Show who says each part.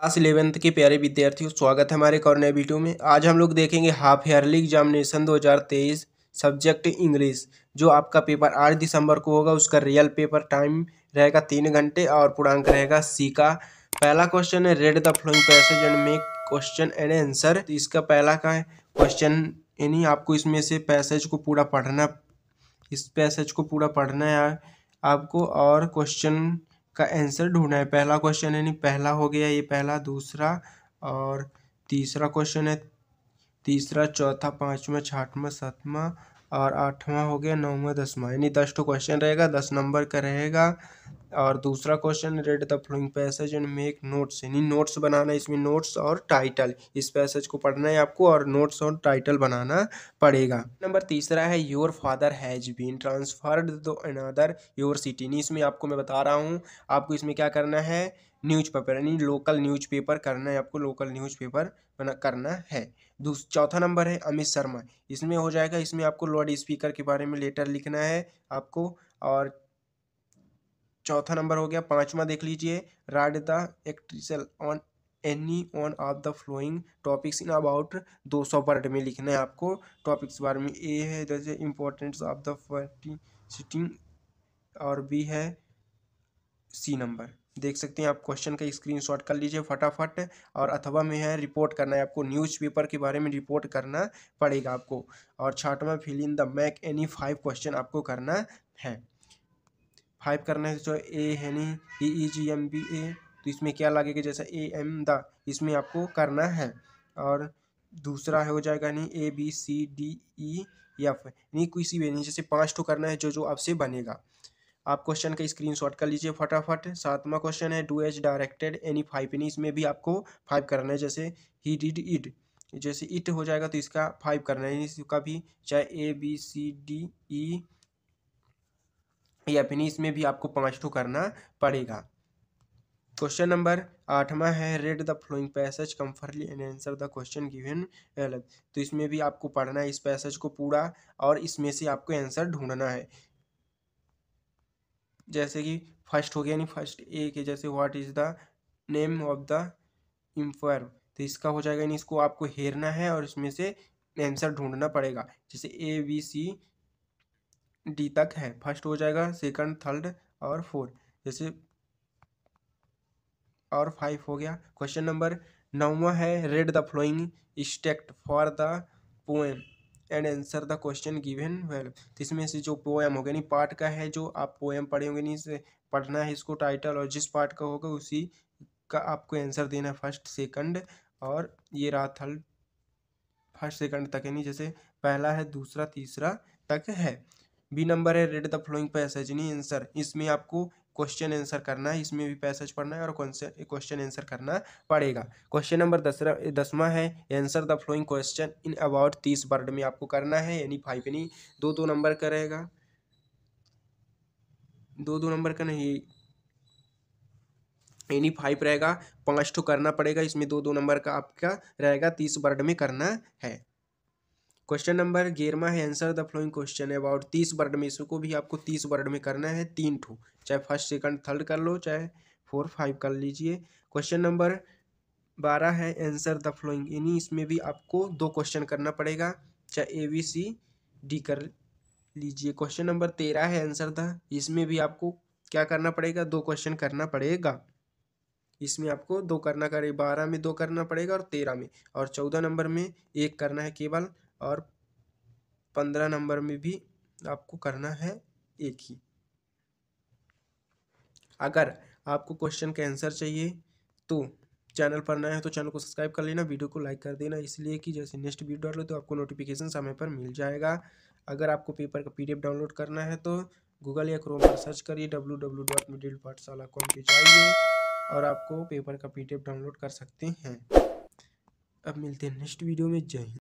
Speaker 1: class eleventh के प्यारे विद्यार्थियों स्वागत है हमारे कॉर्नर वीडियो में आज हम लोग देखेंगे half yearly examination 2023 subject English जो आपका पेपर आठ दिसंबर को होगा उसका रियल पेपर टाइम रहेगा तीन घंटे और पूर्णांक रहेगा सी का पहला क्वेश्चन है read the following passage and make question and answer इसका पहला का है क्वेश्चन यानी आपको इसमें से पैसेज को पूरा पढ़ना इस पैसेज को पूरा पढ़ना है आपको और क्वेश्चन का आंसर ढूंढना है पहला क्वेश्चन यानी पहला हो गया ये पहला दूसरा और तीसरा क्वेश्चन है तीसरा चौथा पाँचवा छठवा सातवा और आठवां हो गया नौवां दसवां यानी दस टू क्वेश्चन रहेगा दस नंबर का रहेगा और दूसरा question read the following passage and make notes यानी नोट्स बनाना इसमें नोट्स और टाइटल इस पैसेज को पढ़ना है आपको और नोट्स और टाइटल बनाना पड़ेगा नंबर तीसरा है your father has been transferred to another your city नहीं इसमें आपको मैं बता रहा हूँ आपको इसमें क्या करना है न्यूज़ पेपर यानी लोकल न्यूज़ पेपर करना है आपको लोकल न्यूज़ पेपर बना करना है चौथा नंबर है अमित शर्मा इसमें हो जाएगा इसमें आपको लॉर्ड स्पीकर के बारे में लेटर लिखना है आपको और चौथा नंबर हो गया पांचवा देख लीजिए राइट द एक्ट्रिसल on any on of the following topics in about 200 सौ वर्ड में लिखना है आपको टॉपिक्स बारे में ए है जैसे इम्पोर्टेंस ऑफ द सिटिंग और बी है सी नंबर देख सकते हैं आप क्वेश्चन का स्क्रीनशॉट कर लीजिए फटाफट और अथवा में है रिपोर्ट करना है आपको न्यूज़पेपर के बारे में रिपोर्ट करना पड़ेगा आपको और छाठवा fill in the make any five question आपको करना है फाइव करना है जो ए है नहीं ए ई जी एम बी ए तो इसमें क्या लगेगा जैसे ए एम द इसमें आपको करना है और दूसरा है हो जाएगा नहीं A B e, C D E F नहीं किसी भी नहीं जैसे पाँच टू तो करना है जो जो आपसे बनेगा आप क्वेश्चन का स्क्रीनशॉट कर लीजिए फटाफट सातवां क्वेश्चन है do as directed any five यानी इसमें भी आपको फाइव करना है जैसे ही डिड इट जैसे इट हो जाएगा तो इसका फाइव करना है इसका भी चाहे ए बी सी डी ई या फिनिश में भी आपको पाँच टू करना पड़ेगा क्वेश्चन नंबर आठवां है read the following passage comfortably and answer the question given गलत तो इसमें भी आपको पढ़ना है इस पैसेज को पूरा और इसमें से आपको आंसर ढूंढना है जैसे कि फर्स्ट हो गया यानी फर्स्ट ए के जैसे what is the name of the infirm तो इसका हो जाएगा यानी इसको आपको हेरना है और इसमें से आंसर ढूंढना पड़ेगा जैसे ए बी सी डी तक है फर्स्ट हो जाएगा सेकंड थर्ड और फोर जैसे और फाइव हो गया क्वेश्चन नंबर नौवा है read the following extract for the poem and answer the question given well तो इसमें से जो पोएम होगा यानी पार्ट का है जो आप पोएम पढ़े होंगे नहीं पढ़ना है इसको टाइटल और जिस पार्ट का होगा उसी का आपको आंसर देना है फर्स्ट सेकंड और ये रहा थर्ड फर्स्ट सेकंड तक यानी जैसे पहला है दूसरा तीसरा तक है बी नंबर है रेड द फ्लोइंग पैसेज नहीं आंसर इसमें आपको क्वेश्चन आंसर करना है इसमें भी पैसेज पढ़ना है और क्वेश्चन आंसर करना पड़ेगा क्वेश्चन नंबर दसरा दसवा है answer the following question in about तीस वर्ड में आपको करना है यानी फाइव यानी दो दो नंबर का रहेगा दो दो नंबर का नहीं यानी फाइव रहेगा पाँच टू तो करना पड़ेगा इसमें दो दो नंबर का आपका रहेगा तीस वर्ड में करना है क्वेश्चन नंबर गेरमा है answer the following question about तीस वर्ड में इसको भी आपको तीस वर्ड में करना है तीन टू चाहे फर्स्ट सेकंड थर्ड कर लो चाहे फोर फाइव कर लीजिए क्वेश्चन नंबर बारह है आंसर द फ्लोइंग यानी इसमें भी आपको दो क्वेश्चन करना पड़ेगा चाहे ए बी सी डी कर लीजिए क्वेश्चन नंबर तेरह है आंसर द इसमें भी आपको क्या करना पड़ेगा दो क्वेश्चन करना पड़ेगा इसमें आपको दो करना करे बारह में दो करना पड़ेगा और तेरह में और चौदह नंबर में एक करना है केवल और पंद्रह नंबर में भी आपको करना है एक ही अगर आपको क्वेश्चन का आंसर चाहिए तो चैनल पर नया है तो चैनल को सब्सक्राइब कर लेना वीडियो को लाइक कर देना इसलिए कि जैसे नेक्स्ट वीडियो डालो तो आपको नोटिफिकेशन समय पर मिल जाएगा अगर आपको पेपर का पीडीएफ डाउनलोड करना है तो गूगल या क्रोम पर सर्च करिए W W dot middle Pathshala com पे जाइए और आपको पेपर का पीडीएफ डाउनलोड कर सकते हैं अब मिलते हैं नेक्स्ट वीडियो में जय हिंद